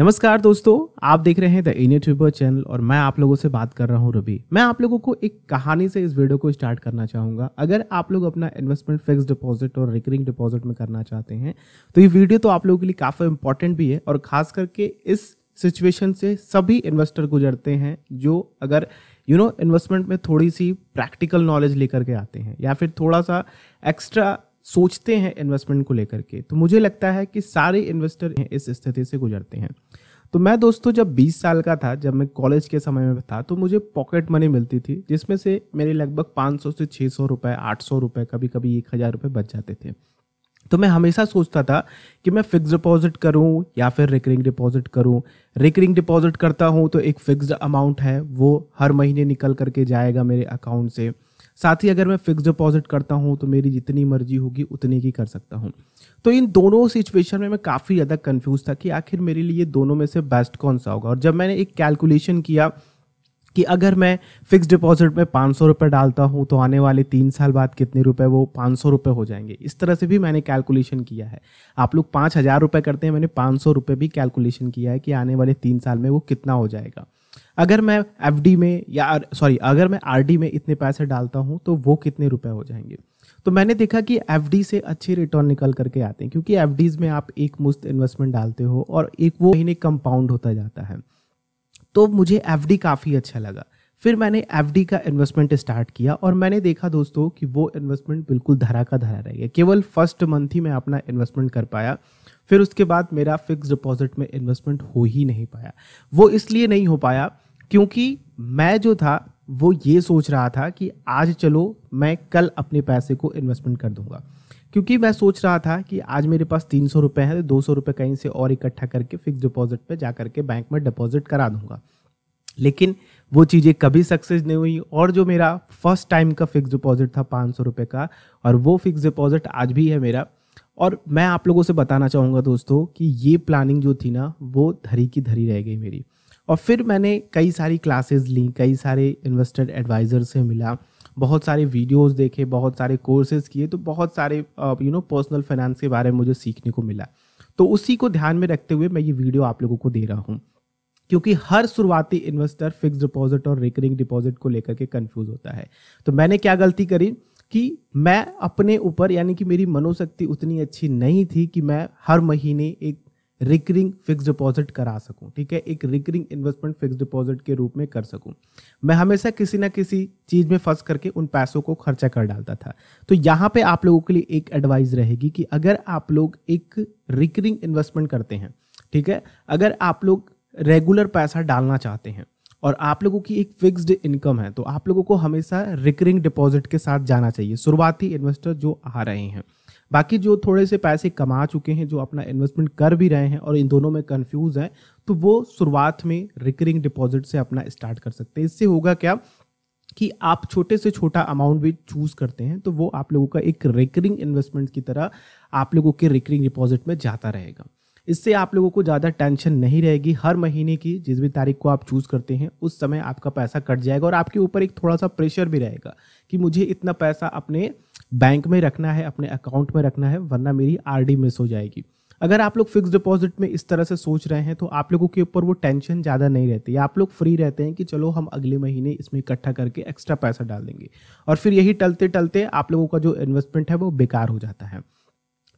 नमस्कार दोस्तों आप देख रहे हैं द इंडिया ट्यूबर चैनल और मैं आप लोगों से बात कर रहा हूं रवि मैं आप लोगों को एक कहानी से इस वीडियो को स्टार्ट करना चाहूंगा अगर आप लोग अपना इन्वेस्टमेंट फिक्स डिपॉजिट और रिकरिंग डिपॉजिट में करना चाहते हैं तो ये वीडियो तो आप लोगों के लिए काफ़ी इंपॉर्टेंट भी है और खास करके इस सिचुएशन से सभी इन्वेस्टर गुजरते हैं जो अगर यू नो इन्वेस्टमेंट में थोड़ी सी प्रैक्टिकल नॉलेज लेकर के आते हैं या फिर थोड़ा सा एक्स्ट्रा सोचते हैं इन्वेस्टमेंट को लेकर के तो मुझे लगता है कि सारे इन्वेस्टर इस स्थिति से गुजरते हैं तो मैं दोस्तों जब 20 साल का था जब मैं कॉलेज के समय में था तो मुझे पॉकेट मनी मिलती थी जिसमें से मेरे लगभग 500 से 600 आठ सौ रुपए कभी कभी एक हज़ार रुपये बच जाते थे तो मैं हमेशा सोचता था कि मैं फिक्स डिपॉजिट करूं या फिर रिकरिंग डिपॉजिट करूं रिकरिंग डिपॉजिट करता हूं तो एक फिक्स्ड अमाउंट है वो हर महीने निकल करके जाएगा मेरे अकाउंट से साथ ही अगर मैं फिक्स डिपॉजिट करता हूँ तो मेरी जितनी मर्जी होगी उतनी की कर सकता हूँ तो इन दोनों सिचुएशन में मैं काफ़ी ज़्यादा कन्फ्यूज़ था कि आखिर मेरे लिए दोनों में से बेस्ट कौन सा होगा और जब मैंने एक कैलकुलेशन किया कि अगर मैं फिक्स डिपॉजिट में पाँच सौ रुपये डालता हूँ तो आने वाले तीन साल बाद कितने रुपए वो पाँच सौ रुपये हो जाएंगे इस तरह से भी मैंने कैलकुलेशन किया है आप लोग पाँच हज़ार रुपये करते हैं मैंने पाँच सौ रुपये भी कैलकुलेशन किया है कि आने वाले तीन साल में वो कितना हो जाएगा अगर मैं एफ में या सॉरी अगर मैं आर में इतने पैसे डालता हूँ तो वो कितने रुपए हो जाएंगे तो मैंने देखा कि एफ से अच्छे रिटर्न निकल करके आते हैं क्योंकि एफ में आप एक मुस्त इन्वेस्टमेंट डालते हो और एक वो महीने कंपाउंड होता जाता है तो मुझे एफ काफ़ी अच्छा लगा फिर मैंने एफ का इन्वेस्टमेंट स्टार्ट किया और मैंने देखा दोस्तों कि वो इन्वेस्टमेंट बिल्कुल धरा का धरा रह गया केवल फर्स्ट मंथ ही मैं अपना इन्वेस्टमेंट कर पाया फिर उसके बाद मेरा फिक्स डिपॉजिट में इन्वेस्टमेंट हो ही नहीं पाया वो इसलिए नहीं हो पाया क्योंकि मैं जो था वो ये सोच रहा था कि आज चलो मैं कल अपने पैसे को इन्वेस्टमेंट कर दूंगा क्योंकि मैं सोच रहा था कि आज मेरे पास तीन सौ रुपये हैं तो दो सौ रुपये कहीं से और इकट्ठा करके फिक्स डिपॉजिट पे जा करके बैंक में डिपॉजिट करा दूंगा लेकिन वो चीज़ें कभी सक्सेस नहीं हुई और जो मेरा फर्स्ट टाइम का फिक्स डिपॉजिट था पाँच सौ रुपये का और वो फिक्स डिपॉजिट आज भी है मेरा और मैं आप लोगों से बताना चाहूँगा दोस्तों कि ये प्लानिंग जो थी ना वो धरी की धरी रह गई मेरी और फिर मैंने कई सारी क्लासेस ली कई सारे इन्वेस्टेड एडवाइज़र से मिला बहुत सारे वीडियोस देखे बहुत सारे कोर्सेज किए तो बहुत सारे यू नो पर्सनल फाइनेंस के बारे में मुझे सीखने को मिला तो उसी को ध्यान में रखते हुए मैं ये वीडियो आप लोगों को दे रहा हूँ क्योंकि हर शुरुआती इन्वेस्टर फिक्स डिपॉजिट और रिकरिंग डिपॉजिट को लेकर के कंफ्यूज होता है तो मैंने क्या गलती करी कि मैं अपने ऊपर यानी कि मेरी मनोशक्ति उतनी अच्छी नहीं थी कि मैं हर महीने एक रिकरिंग फिक्स डिपॉजिट करा सकूं ठीक है एक रिकरिंग इन्वेस्टमेंट फिक्स डिपॉजिट के रूप में कर सकूं मैं हमेशा किसी ना किसी चीज़ में फंस करके उन पैसों को खर्चा कर डालता था तो यहाँ पे आप लोगों के लिए एक एडवाइस रहेगी कि अगर आप लोग एक रिकरिंग इन्वेस्टमेंट करते हैं ठीक है अगर आप लोग रेगुलर पैसा डालना चाहते हैं और आप लोगों की एक फिक्स्ड इनकम है तो आप लोगों को हमेशा रिकरिंग डिपॉजिट के साथ जाना चाहिए शुरुआती इन्वेस्टर जो आ रहे हैं बाकी जो थोड़े से पैसे कमा चुके हैं जो अपना इन्वेस्टमेंट कर भी रहे हैं और इन दोनों में कंफ्यूज हैं तो वो शुरुआत में रिकरिंग डिपॉजिट से अपना स्टार्ट कर सकते हैं इससे होगा क्या कि आप छोटे से छोटा अमाउंट भी चूज करते हैं तो वो आप लोगों का एक रिकरिंग इन्वेस्टमेंट की तरह आप लोगों के रिकरिंग डिपॉजिट में जाता रहेगा इससे आप लोगों को ज़्यादा टेंशन नहीं रहेगी हर महीने की जिस भी तारीख को आप चूज़ करते हैं उस समय आपका पैसा कट जाएगा और आपके ऊपर एक थोड़ा सा प्रेशर भी रहेगा कि मुझे इतना पैसा अपने बैंक में रखना है अपने अकाउंट में रखना है वरना मेरी आर मिस हो जाएगी अगर आप लोग फिक्स डिपॉजिट में इस तरह से सोच रहे हैं तो आप लोगों के ऊपर वो टेंशन ज़्यादा नहीं रहती आप लोग फ्री रहते हैं कि चलो हम अगले महीने इसमें इकट्ठा करके एक्स्ट्रा पैसा डाल देंगे और फिर यही टलते टलते आप लोगों का जो इन्वेस्टमेंट है वो बेकार हो जाता है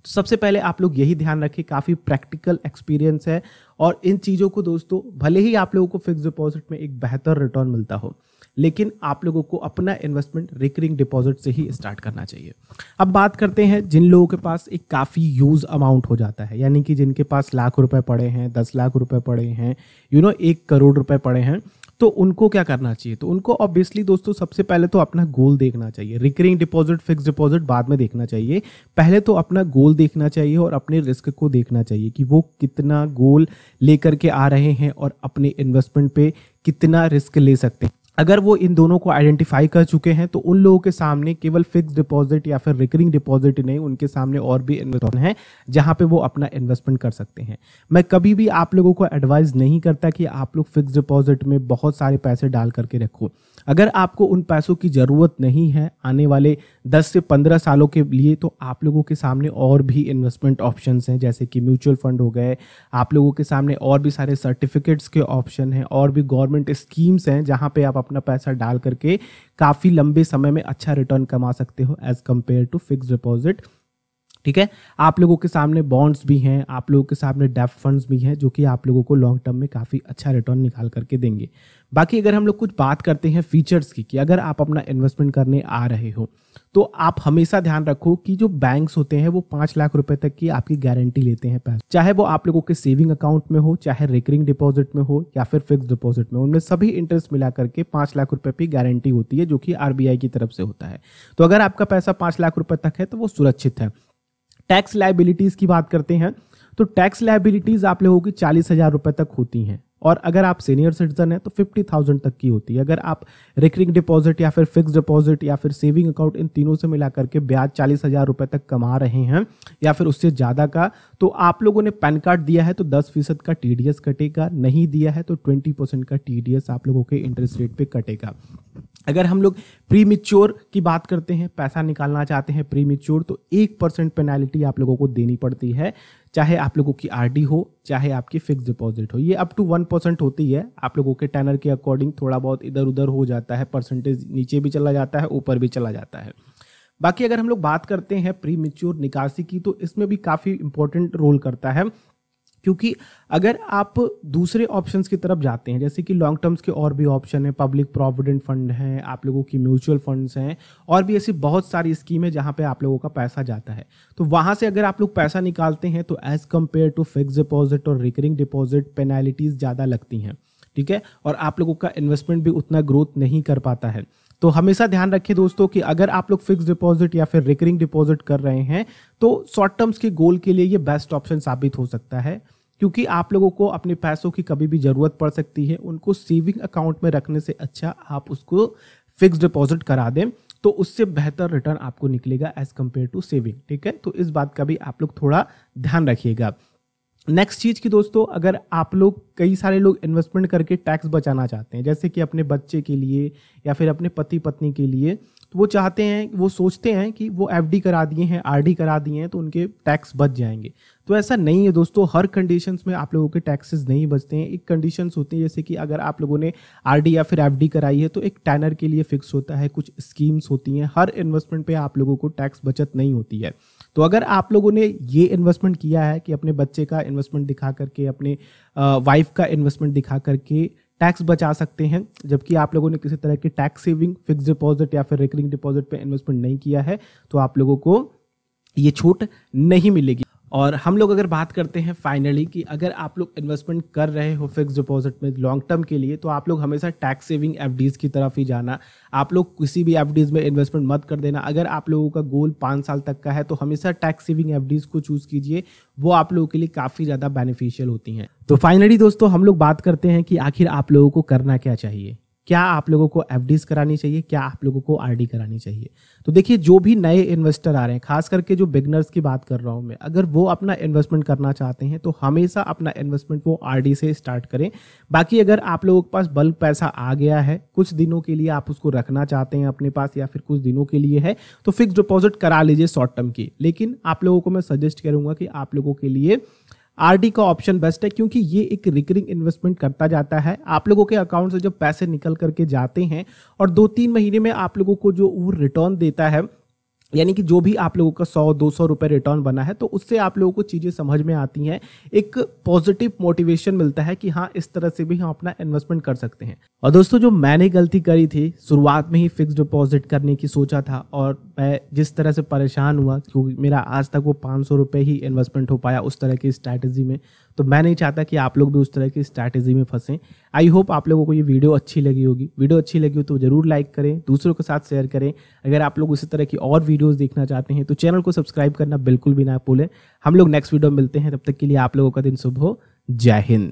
सबसे पहले आप लोग यही ध्यान रखें काफ़ी प्रैक्टिकल एक्सपीरियंस है और इन चीज़ों को दोस्तों भले ही आप लोगों को फिक्स डिपॉजिट में एक बेहतर रिटर्न मिलता हो लेकिन आप लोगों को अपना इन्वेस्टमेंट रिकरिंग डिपॉजिट से ही स्टार्ट करना चाहिए अब बात करते हैं जिन लोगों के पास एक काफ़ी यूज अमाउंट हो जाता है यानी कि जिनके पास लाख रुपए पड़े हैं दस लाख रुपए पड़े हैं यू नो एक करोड़ रुपए पड़े हैं तो उनको क्या करना चाहिए तो उनको ऑब्वियसली दोस्तों सबसे पहले तो अपना गोल देखना चाहिए रिकरिंग डिपॉजिट फिक्स डिपॉजिट बाद में देखना चाहिए पहले तो अपना गोल देखना चाहिए और अपने रिस्क को देखना चाहिए कि वो कितना गोल लेकर के आ रहे हैं और अपने इन्वेस्टमेंट पे कितना रिस्क ले सकते हैं अगर वो इन दोनों को आइडेंटिफाई कर चुके हैं तो उन लोगों के सामने केवल फिक्स डिपॉजिट या फिर रिकरिंग डिपॉजिट नहीं उनके सामने और भी इन्वेस्टमेंट हैं जहां पे वो अपना इन्वेस्टमेंट कर सकते हैं मैं कभी भी आप लोगों को एडवाइस नहीं करता कि आप लोग फिक्स डिपॉजिट में बहुत सारे पैसे डाल करके रखो अगर आपको उन पैसों की ज़रूरत नहीं है आने वाले दस से पंद्रह सालों के लिए तो आप लोगों के सामने और भी इन्वेस्टमेंट ऑप्शंस हैं जैसे कि म्यूचुअल फंड हो गए आप लोगों के सामने और भी सारे सर्टिफिकेट्स के ऑप्शन हैं और भी गवर्नमेंट स्कीम्स हैं जहाँ पे आप अपना पैसा डाल करके काफ़ी लंबे समय में अच्छा रिटर्न कमा सकते हो as compare to fix deposit ठीक है आप लोगों के सामने बॉन्ड्स भी हैं आप लोगों के सामने डेफ फंड्स भी हैं जो कि आप लोगों को लॉन्ग टर्म में काफ़ी अच्छा रिटर्न निकाल करके देंगे बाकी अगर हम लोग कुछ बात करते हैं फीचर्स की कि अगर आप अपना इन्वेस्टमेंट करने आ रहे हो तो आप हमेशा ध्यान रखो कि जो बैंक्स होते हैं वो पाँच लाख रुपए तक की आपकी गारंटी लेते हैं पैसे चाहे वो आप लोगों के सेविंग अकाउंट में हो चाहे रिकरिंग डिपॉजिट में हो या फिर फिक्स डिपॉजिट में उनमें सभी इंटरेस्ट मिला करके पाँच लाख रुपए की गारंटी होती है जो कि आरबीआई की तरफ से होता है तो अगर आपका पैसा पाँच लाख रुपए तक है तो वो सुरक्षित है टैक्स लाइबिलिटीज़ की बात करते हैं तो टैक्स लाइबिलिटीज़ आप लोगों की चालीस हज़ार रुपए तक होती हैं और अगर आप सीनियर सिटीजन हैं तो फिफ्टी थाउजेंड तक की होती है अगर आप रिकरिंग डिपॉजिट या फिर फिक्स डिपॉजिट या फिर सेविंग अकाउंट इन तीनों से मिला करके ब्याज चालीस हज़ार रुपए तक कमा रहे हैं या फिर उससे ज़्यादा का तो आप लोगों ने पैन कार्ड दिया है तो दस फीसद का टी कटेगा नहीं दिया है तो ट्वेंटी परसेंट का टी आप लोगों के इंटरेस्ट रेट पर कटेगा अगर हम लोग प्री मिच्योर की बात करते हैं पैसा निकालना चाहते हैं प्री मिच्योर तो एक परसेंट पेनाल्टी आप लोगों को देनी पड़ती है चाहे आप लोगों की आरडी हो चाहे आपकी फिक्स डिपॉजिट हो ये अप टू वन परसेंट होती है आप लोगों के टैनर के अकॉर्डिंग थोड़ा बहुत इधर उधर हो जाता है परसेंटेज नीचे भी चला जाता है ऊपर भी चला जाता है बाकी अगर हम लोग बात करते हैं प्री मिच्योर निकासी की तो इसमें भी काफ़ी इंपॉर्टेंट रोल करता है क्योंकि अगर आप दूसरे ऑप्शंस की तरफ जाते हैं जैसे कि लॉन्ग टर्म्स के और भी ऑप्शन हैं पब्लिक प्रोविडेंट फंड हैं आप लोगों की म्यूचुअल फंड्स हैं और भी ऐसी बहुत सारी स्कीम है जहाँ पे आप लोगों का पैसा जाता है तो वहाँ से अगर आप लोग पैसा निकालते हैं तो as compare to fix deposit और रिकरिंग डिपॉजिट पेनाल्टीज़ ज़्यादा लगती हैं ठीक है और आप लोगों का इन्वेस्टमेंट भी उतना ग्रोथ नहीं कर पाता है तो हमेशा ध्यान रखिए दोस्तों कि अगर आप लोग फिक्स डिपॉजिट या फिर रिकरिंग डिपॉजिट कर रहे हैं तो शॉर्ट टर्म्स के गोल के लिए ये बेस्ट ऑप्शन साबित हो सकता है क्योंकि आप लोगों को अपने पैसों की कभी भी ज़रूरत पड़ सकती है उनको सेविंग अकाउंट में रखने से अच्छा आप उसको फिक्स डिपॉजिट करा दें तो उससे बेहतर रिटर्न आपको निकलेगा एज कम्पेयर टू सेविंग ठीक है तो इस बात का भी आप लोग थोड़ा ध्यान रखिएगा नेक्स्ट चीज़ की दोस्तों अगर आप लोग कई सारे लोग इन्वेस्टमेंट करके टैक्स बचाना चाहते हैं जैसे कि अपने बच्चे के लिए या फिर अपने पति पत्नी के लिए तो वो चाहते हैं वो सोचते हैं कि वो एफ करा दिए हैं आर करा दिए हैं तो उनके टैक्स बच जाएंगे तो ऐसा नहीं है दोस्तों हर कंडीशन में आप लोगों के टैक्सेस नहीं बचते हैं एक कंडीशन होती हैं जैसे कि अगर आप लोगों ने आर या फिर एफ कराई है तो एक टैनर के लिए फिक्स होता है कुछ स्कीम्स होती हैं हर इन्वेस्टमेंट पर आप लोगों को टैक्स बचत नहीं होती है तो अगर आप लोगों ने ये इन्वेस्टमेंट किया है कि अपने बच्चे का इन्वेस्टमेंट दिखा करके अपने वाइफ का इन्वेस्टमेंट दिखा करके टैक्स बचा सकते हैं जबकि आप लोगों ने किसी तरह की टैक्स सेविंग फिक्स डिपॉजिट या फिर रिकरिंग डिपॉजिट पे इन्वेस्टमेंट नहीं किया है तो आप लोगों को ये छूट नहीं मिलेगी और हम लोग अगर बात करते हैं फाइनली कि अगर आप लोग इन्वेस्टमेंट कर रहे हो फिक्स डिपॉजिट में लॉन्ग टर्म के लिए तो आप लोग हमेशा टैक्स सेविंग एफ की तरफ ही जाना आप लोग किसी भी एफ में इन्वेस्टमेंट मत कर देना अगर आप लोगों का गोल पाँच साल तक का है तो हमेशा टैक्स सेविंग एफ को चूज़ कीजिए वो आप लोगों के लिए काफ़ी ज़्यादा बेनिफिशियल होती हैं तो फाइनली दोस्तों हम लोग बात करते हैं कि आखिर आप लोगों को करना क्या चाहिए क्या आप लोगों को एफ करानी चाहिए क्या आप लोगों को आर करानी चाहिए तो देखिए जो भी नए इन्वेस्टर आ रहे हैं खास करके जो बिगनर्स की बात कर रहा हूँ मैं अगर वो अपना इन्वेस्टमेंट करना चाहते हैं तो हमेशा अपना इन्वेस्टमेंट वो आर से स्टार्ट करें बाकी अगर आप लोगों के पास बल्क पैसा आ गया है कुछ दिनों के लिए आप उसको रखना चाहते हैं अपने पास या फिर कुछ दिनों के लिए है तो फिक्स डिपॉजिट करा लीजिए शॉर्ट टर्म की लेकिन आप लोगों को मैं सजेस्ट करूँगा कि आप लोगों के लिए आरडी का ऑप्शन बेस्ट है क्योंकि ये एक रिकरिंग इन्वेस्टमेंट करता जाता है आप लोगों के अकाउंट से जब पैसे निकल करके जाते हैं और दो तीन महीने में आप लोगों को जो वो रिटर्न देता है यानी कि जो भी आप लोगों का सौ दो सौ रुपये रिटर्न बना है तो उससे आप लोगों को चीज़ें समझ में आती हैं एक पॉजिटिव मोटिवेशन मिलता है कि हाँ इस तरह से भी हम अपना इन्वेस्टमेंट कर सकते हैं और दोस्तों जो मैंने गलती करी थी शुरुआत में ही फिक्स डिपॉजिट करने की सोचा था और मैं जिस तरह से परेशान हुआ क्योंकि मेरा आज तक वो पाँच सौ रुपये ही इन्वेस्टमेंट हो पाया उस तरह की स्ट्रैटेजी में तो मैं नहीं चाहता कि आप लोग भी उस तरह की स्ट्रैटेजी में फंसें आई होप आप लोगों को ये वीडियो अच्छी लगी होगी वीडियो अच्छी लगी हो तो ज़रूर लाइक करें दूसरों के साथ शेयर करें अगर आप लोग उसी तरह की और वीडियोज़ देखना चाहते हैं तो चैनल को सब्सक्राइब करना बिल्कुल भी ना भूलें हम लोग नेक्स्ट वीडियो मिलते हैं तब तक के लिए आप लोगों का दिन शुभ हो जय हिंद